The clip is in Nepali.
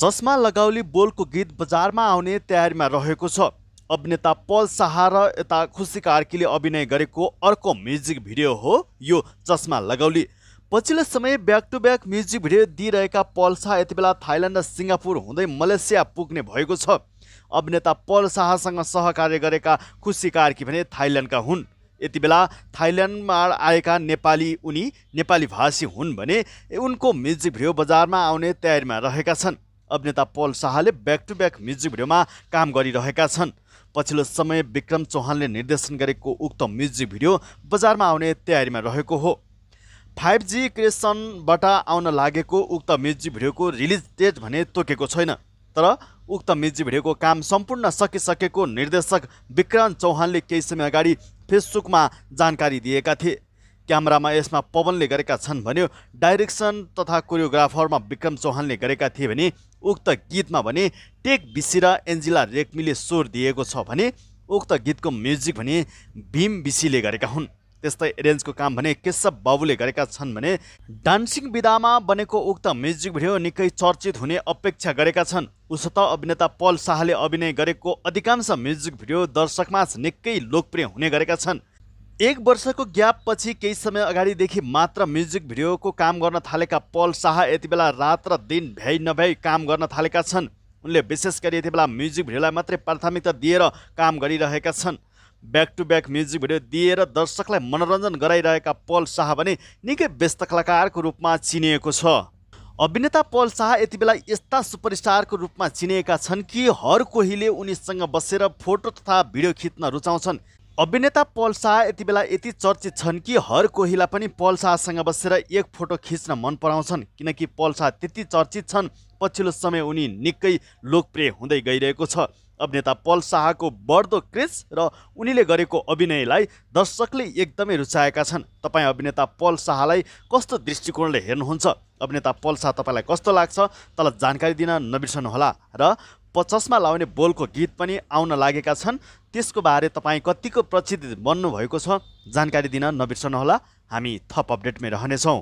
चस्मा लगाउली बोलको गीत बजारमा आउने तयारीमा रहेको छ अभिनेता पल शाह र यता खुसी कार्कीले अभिनय गरेको अर्को म्युजिक भिडियो हो यो चस्मा लगाउली पछिल्लो समय back to back music video दिइरहेका पल शाह यति बेला थाइल्यान्ड र सिङ्गापुर हुँदै मलेसिया पुग्ने भएको छ अभिनेता पल शाहसँग सहकार्य गरेका खुसी कार्की भने थाइल्यान्डका हुन् यति बेला थाइल्यान्डमा आएका नेपाली उनी नेपाली भाषी हुन् भने उनको म्युजिक भिडियो बजारमा आउने तयारीमा रहेका छन् अभिनेता पल शाहले ब्याक टु ब्याक म्युजिक भिडियोमा काम गरिरहेका छन् पछिल्लो समय विक्रम चौहानले निर्देशन गरेको उक्त म्युजिक भिडियो बजारमा आउने तयारीमा रहेको हो फाइभ जी क्रिएसनबाट आउन लागेको उक्त म्युजिक भिडियोको रिलिज डेट भने तोकेको छैन तर उक्त म्युजिक भिडियोको काम सम्पूर्ण सकिसकेको निर्देशक विक्रम चौहानले केही समय अगाडि फेसबुकमा जानकारी दिएका थिए क्यामरामा यसमा पवनले गरेका छन् भन्यो डाइरेक्सन तथा कोरियोग्राफरमा विक्रम चौहानले गरेका थिए भने उक्त गीतमा भने टेक बिसिरा एन्जिला रेग्मीले स्वर दिएको छ भने उक्त गीतको म्युजिक भने भीम बिसीले गरेका हुन् त्यस्तै एरेन्जको काम भने केशव बाबुले गरेका छन् भने डान्सिङ विधामा बनेको उक्त म्युजिक भिडियो निकै चर्चित हुने अपेक्षा गरेका छन् उसो त अभिनेता पल शाहले अभिनय गरेको अधिकांश म्युजिक भिडियो दर्शकमाझ निकै लोकप्रिय हुने गरेका छन् एक वर्षको ग्यापपछि केही समय अगाडिदेखि मात्र म्युजिक भिडियोको काम गर्न थालेका पल शाह यति बेला रात र दिन भ्याइ नभ्याइ काम गर्न थालेका छन् उनले विशेष गरी यति बेला म्युजिक भिडियोलाई मात्रै प्राथमिकता दिएर काम गरिरहेका छन् back to back music video दिएर दर्शकलाई मनोरञ्जन गराइरहेका पल शाह भने निकै व्यस्त कलाकारको रूपमा चिनिएको छ अभिनेता पल शाह यति बेला यस्ता सुपरस्टारको रूपमा चिनिएका छन् कि हर कोहीले उनीसँग बसेर फोटो तथा भिडियो खिच्न रुचाउँछन् अभिनेता पल शाह यति बेला यति चर्चित छन् कि हर कोहीलाई पनि पल शाहसँग बसेर एक फोटो खिच्न मन पराउँछन् किनकि पल शाह त्यति चर्चित छन् पछिल्लो समय उनी निकै लोकप्रिय हुँदै गइरहेको छ अभिनेता पल शाहको बढ्दो क्रेज र उनीले गरेको अभिनयलाई दर्शकले एकदमै रुचाएका छन् तपाईँ अभिनेता पल शाहलाई कस्तो दृष्टिकोणले हेर्नुहुन्छ अभिनेता पल शाह तपाईँलाई कस्तो लाग्छ तल जानकारी दिन नबिर्सनुहोला र पचासमा लाउने बोलको गीत पनि आउन लागेका छन् त्यसको बारे तपाईँ कतिको प्रचित बन्नुभएको छ जानकारी दिन नबिर्सनुहोला हामी थप अपडेटमै रहनेछौँ